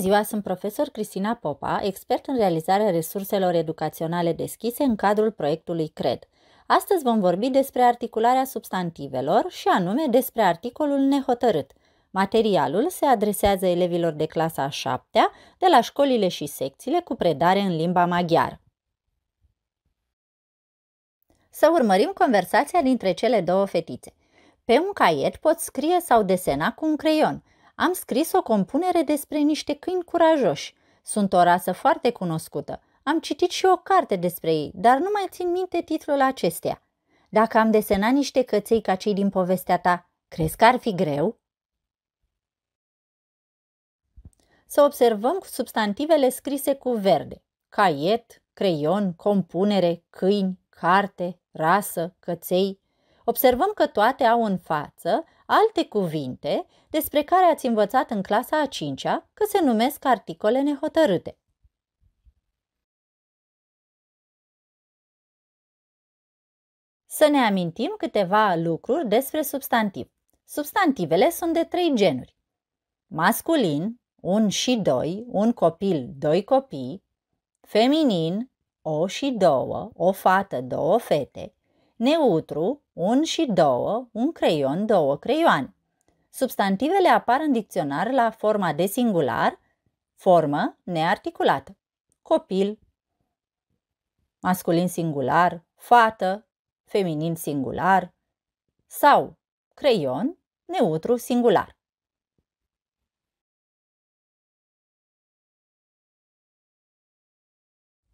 ziua, sunt profesor Cristina Popa, expert în realizarea resurselor educaționale deschise în cadrul proiectului CRED. Astăzi vom vorbi despre articularea substantivelor și anume despre articolul nehotărât. Materialul se adresează elevilor de clasa a șaptea de la școlile și secțiile cu predare în limba maghiară. Să urmărim conversația dintre cele două fetițe. Pe un caiet poți scrie sau desena cu un creion – am scris o compunere despre niște câini curajoși. Sunt o rasă foarte cunoscută. Am citit și o carte despre ei, dar nu mai țin minte titlul acesteia. Dacă am desenat niște căței ca cei din povestea ta, crezi că ar fi greu? Să observăm substantivele scrise cu verde. Caiet, creion, compunere, câini, carte, rasă, căței. Observăm că toate au în față alte cuvinte despre care ați învățat în clasa a cincea că se numesc articole nehotărâte. Să ne amintim câteva lucruri despre substantiv. Substantivele sunt de trei genuri. Masculin, un și doi, un copil, doi copii, feminin, o și două, o fată, două fete, neutru, un și două, un creion, două creioane. Substantivele apar în dicționar la forma de singular, formă nearticulată. Copil, masculin singular, fată, feminin singular sau creion, neutru singular.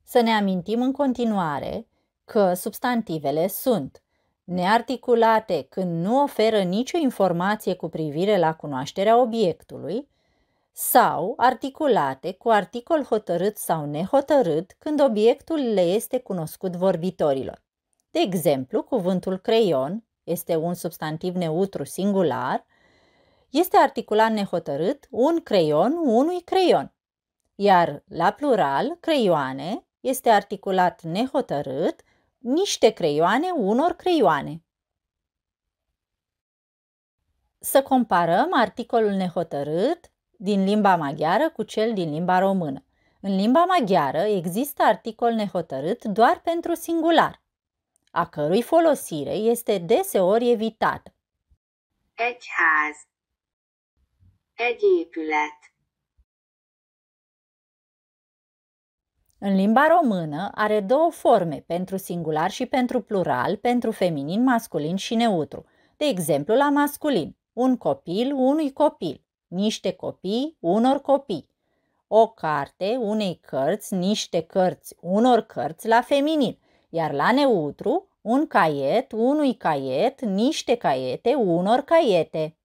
Să ne amintim în continuare că substantivele sunt nearticulate, când nu oferă nicio informație cu privire la cunoașterea obiectului, sau articulate cu articol hotărât sau nehotărât când obiectul le este cunoscut vorbitorilor. De exemplu, cuvântul creion este un substantiv neutru singular, este articulat nehotărât un creion unui creion, iar la plural creioane este articulat nehotărât niște creioane unor creioane. Să comparăm articolul nehotărât din limba maghiară cu cel din limba română. În limba maghiară există articol nehotărât doar pentru singular, a cărui folosire este deseori evitată. Egyház Egyépület În limba română are două forme, pentru singular și pentru plural, pentru feminin, masculin și neutru. De exemplu, la masculin, un copil, unui copil, niște copii, unor copii. O carte, unei cărți, niște cărți, unor cărți la feminin. Iar la neutru, un caiet, unui caiet, niște caiete, unor caiete.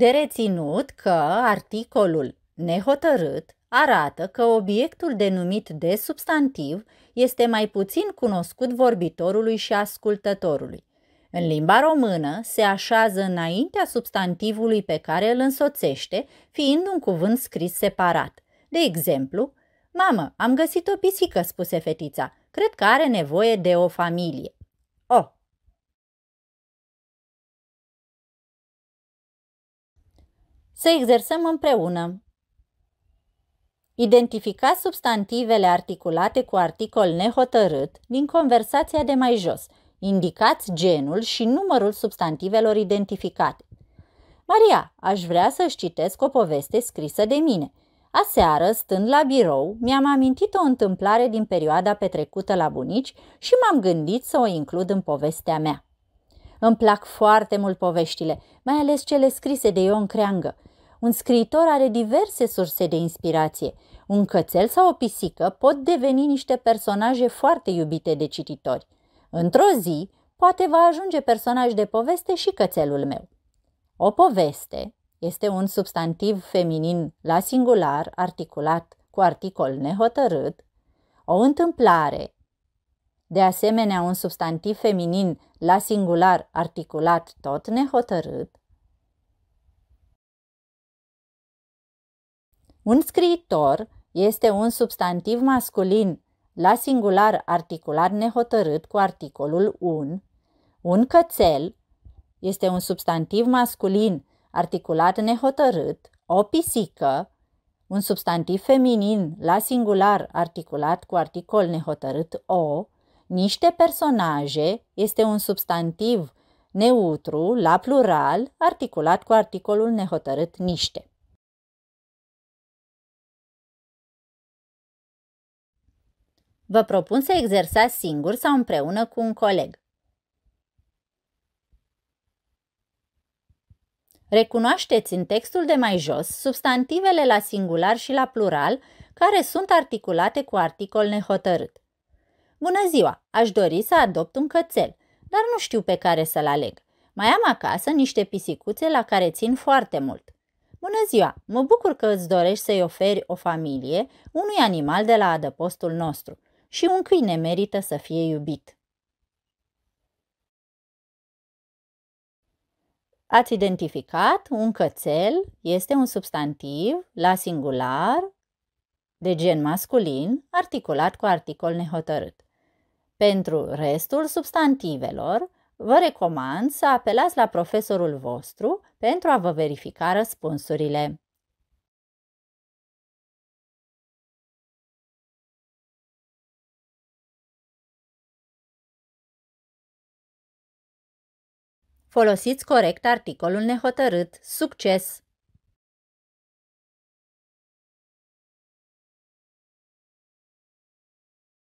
De reținut că articolul nehotărât arată că obiectul denumit de substantiv este mai puțin cunoscut vorbitorului și ascultătorului. În limba română se așează înaintea substantivului pe care îl însoțește, fiind un cuvânt scris separat. De exemplu, Mamă, am găsit o pisică, spuse fetița. Cred că are nevoie de o familie. O, oh, să exersăm împreună. Identificați substantivele articulate cu articol nehotărât din conversația de mai jos. Indicați genul și numărul substantivelor identificate. Maria, aș vrea să-și citesc o poveste scrisă de mine. Aseară, stând la birou, mi-am amintit o întâmplare din perioada petrecută la bunici și m-am gândit să o includ în povestea mea. Îmi plac foarte mult poveștile, mai ales cele scrise de Ion Creangă – un scriitor are diverse surse de inspirație. Un cățel sau o pisică pot deveni niște personaje foarte iubite de cititori. Într-o zi, poate va ajunge personaj de poveste și cățelul meu. O poveste este un substantiv feminin la singular articulat cu articol nehotărât, o întâmplare, de asemenea un substantiv feminin la singular articulat tot nehotărât, Un scriitor este un substantiv masculin la singular articular nehotărât cu articolul un. Un cățel este un substantiv masculin articulat nehotărât, o pisică, un substantiv feminin la singular articulat cu articol nehotărât o, niște personaje este un substantiv neutru la plural articulat cu articolul nehotărât niște. Vă propun să exersați singur sau împreună cu un coleg. Recunoașteți în textul de mai jos substantivele la singular și la plural care sunt articulate cu articol nehotărât. Bună ziua! Aș dori să adopt un cățel, dar nu știu pe care să-l aleg. Mai am acasă niște pisicuțe la care țin foarte mult. Bună ziua! Mă bucur că îți dorești să-i oferi o familie unui animal de la adăpostul nostru și un câine merită să fie iubit. Ați identificat un cățel este un substantiv la singular de gen masculin articulat cu articol nehotărât. Pentru restul substantivelor, vă recomand să apelați la profesorul vostru pentru a vă verifica răspunsurile. Folosiți corect articolul nehotărât, succes!